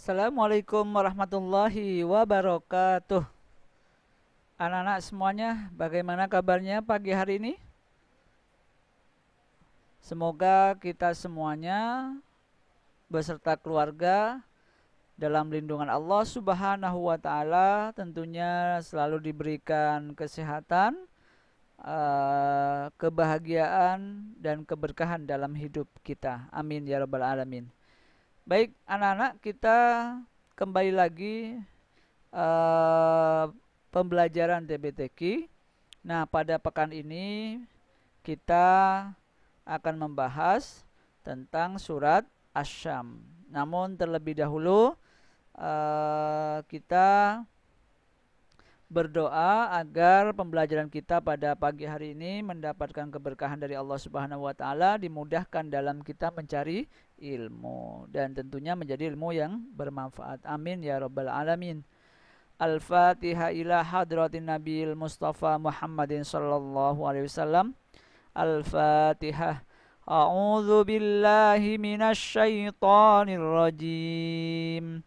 Assalamualaikum warahmatullahi wabarakatuh. Anak-anak semuanya, bagaimana kabarnya pagi hari ini? Semoga kita semuanya beserta keluarga dalam lindungan Allah Subhanahu wa taala tentunya selalu diberikan kesehatan, eh, kebahagiaan dan keberkahan dalam hidup kita. Amin ya rabbal alamin. Baik, anak-anak, kita kembali lagi uh, pembelajaran DBTQ. Nah, pada pekan ini kita akan membahas tentang surat Asyam. Namun terlebih dahulu uh, kita berdoa agar pembelajaran kita pada pagi hari ini mendapatkan keberkahan dari Allah Subhanahu wa taala, dimudahkan dalam kita mencari ilmu dan tentunya menjadi ilmu yang bermanfaat. Amin ya rabbal alamin. Al-Fatihah ila hadratin Nabiil Mustafa Muhammadin sallallahu alaihi wasallam. Al-Fatihah. A'udzu billahi minasy syaithanir rajim.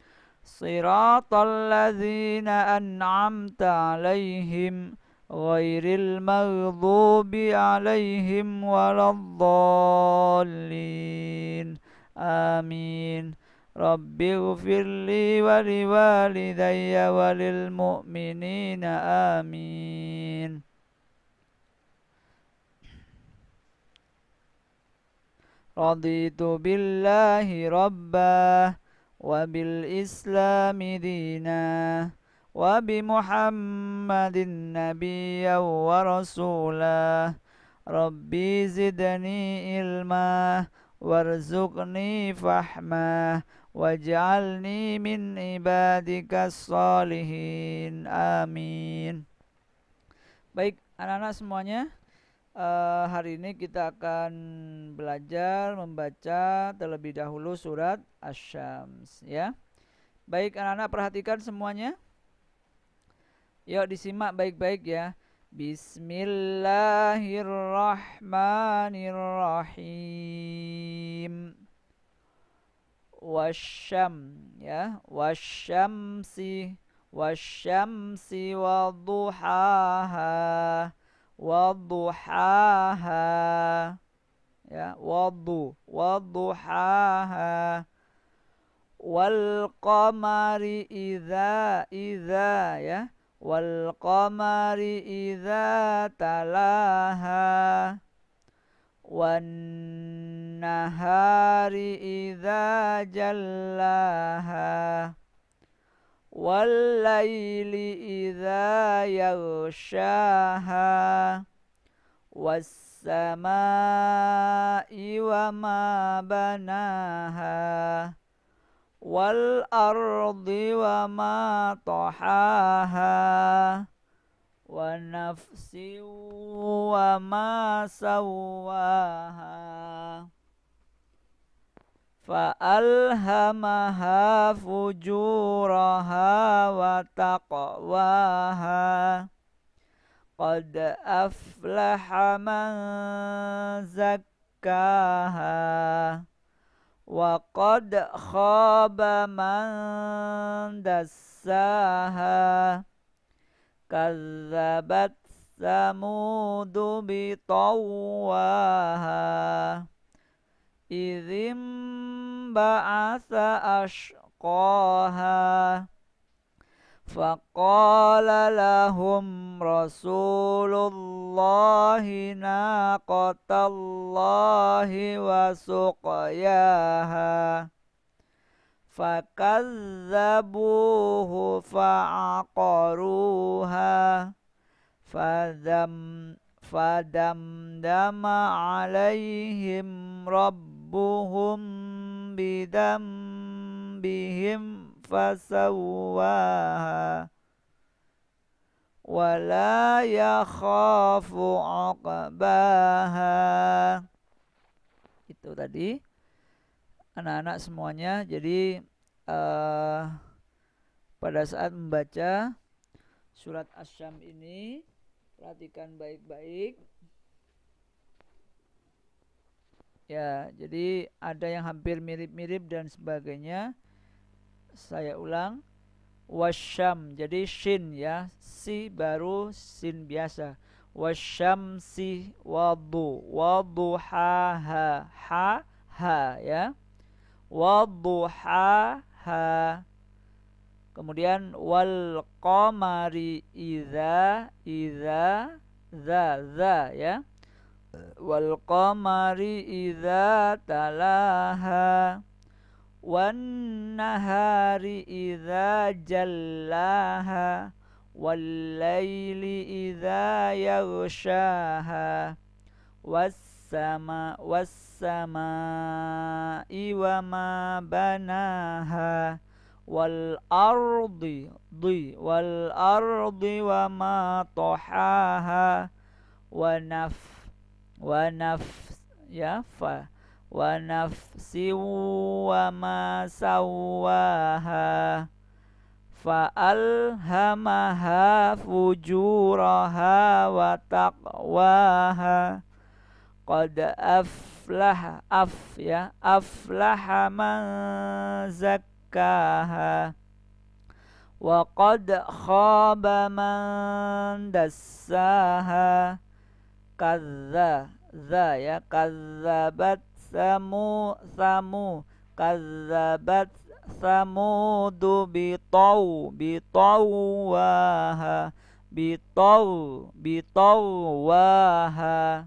صراط الذين أنعمت عليهم غير المغضوب عليهم ولا الضالين آمين رب اغفر لي ولوالدي وللمؤمنين آمين رضيت بالله ربا وبالإسلام دينا وبمحمد نبيا ورسولا ربي زدني علما وارزقني فحما واجعلني من عبادك الصالحين آمين Baik anak-anak semuanya Uh, hari ini kita akan belajar membaca terlebih dahulu surat Asy-Syams ya. Baik anak-anak perhatikan semuanya. Yuk disimak baik-baik ya. Bismillahirrahmanirrahim. Wasyam ya, wasyamsi wasyamsi wadduhaha. وضحاها يا وضو وضحاها والقمر إذا إذا يا والقمر إذا تلاها والنهار إذا جلاها والليل إذا يغشاها والسماء وما بناها والأرض وما طحاها ونفس وما سواها فألهمها فجورها وتقواها قد أفلح من زكاها وقد خاب من دساها كذبت ثمود بطواها إذ بعث أشقاها فقال لهم رسول الله ناقة الله وسقياها فكذبوه فعقروها فدم فدمدم عليهم ربهم بذنبهم wa la yakhafu aqbaha itu tadi anak-anak semuanya jadi uh, pada saat membaca surat asyam ini perhatikan baik-baik ya jadi ada yang hampir mirip-mirip dan sebagainya saya ulang wasyam jadi shin ya si baru sin biasa si wadu waduha ha ha ha ha ya waduha ha ha kemudian wal qamari iza iza za za ya والقمر إذا تلاها والنهار إذا جلاها والليل إذا يغشاها والسماء والسماء وما بناها والأرض ضي والأرض وما طحاها ونفس ونفس يا ف ونفس وما سواها فألهمها فجورها وتقواها قد أفلح أف يا أفلح من زكاها وقد خاب من دساها kazza za ya kazabat samu samu kazzabat samudu bitau bitauwaha bitau bitauwaha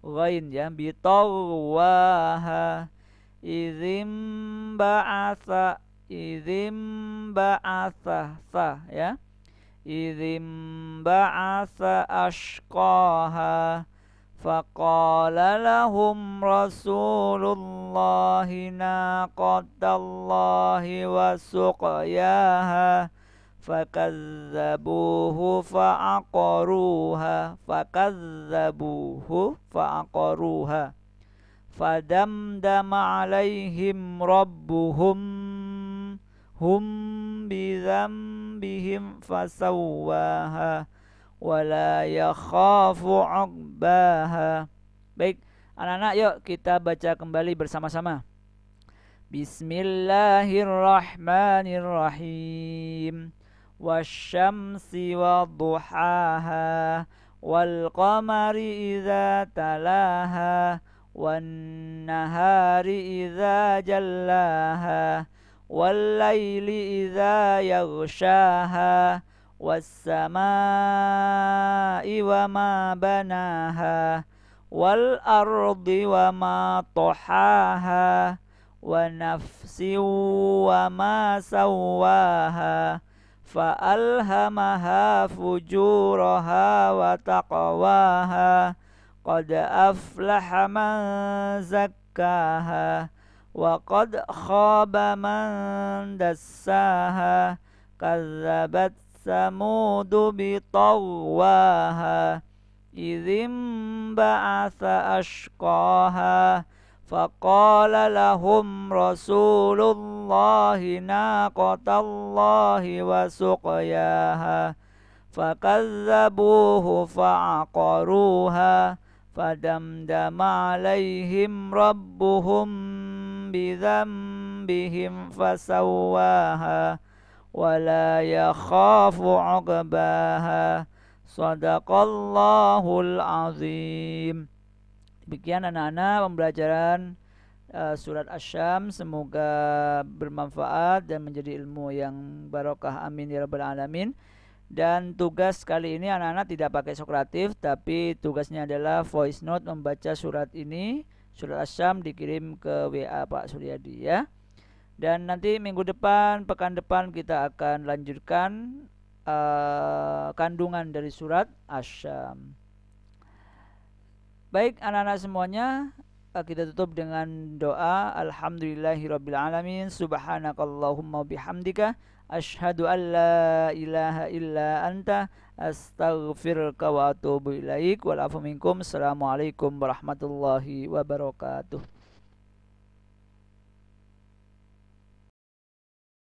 ghain ya ha izim ba'asa izim ba'asa sa ya إذ انبعث أشقاها فقال لهم رسول الله ناقة الله وسقياها فكذبوه فعقروها فكذبوه فعقروها فدمدم عليهم ربهم هم بذنب rabbihim fasawwaha wa la yakhafu aqbaha Baik, anak-anak yuk kita baca kembali bersama-sama. Bismillahirrahmanirrahim. Wasyamsi wadduhaha wal qamari idza talaha wan nahari idza jallaha والليل إذا يغشاها والسماء وما بناها والأرض وما طحاها ونفس وما سواها فألهمها فجورها وتقواها قد أفلح من زكاها وقد خاب من دساها كذبت ثمود بطغواها إذ انبعث أشقاها فقال لهم رسول الله ناقة الله وسقياها فكذبوه فعقروها فدمدم عليهم ربهم بذنبهم فسواها ولا يخاف عقباها Sadaqallahul azim. Demikian anak-anak pembelajaran uh, surat Asy-Syam semoga bermanfaat dan menjadi ilmu yang barokah amin ya rabbal alamin. Dan tugas kali ini anak-anak tidak pakai sokratif tapi tugasnya adalah voice note membaca surat ini Surat Asam dikirim ke WA Pak Suryadi ya. Dan nanti minggu depan, pekan depan kita akan lanjutkan uh, kandungan dari surat Asyam. Baik anak-anak semuanya, eh, kita tutup dengan doa Alhamdulillahirrabbilalamin, alamin subhanakallahumma bihamdika ashadu an la ilaha illa anta أستغفرك وأتوب إليك والعفو منكم السلام عليكم ورحمة الله وبركاته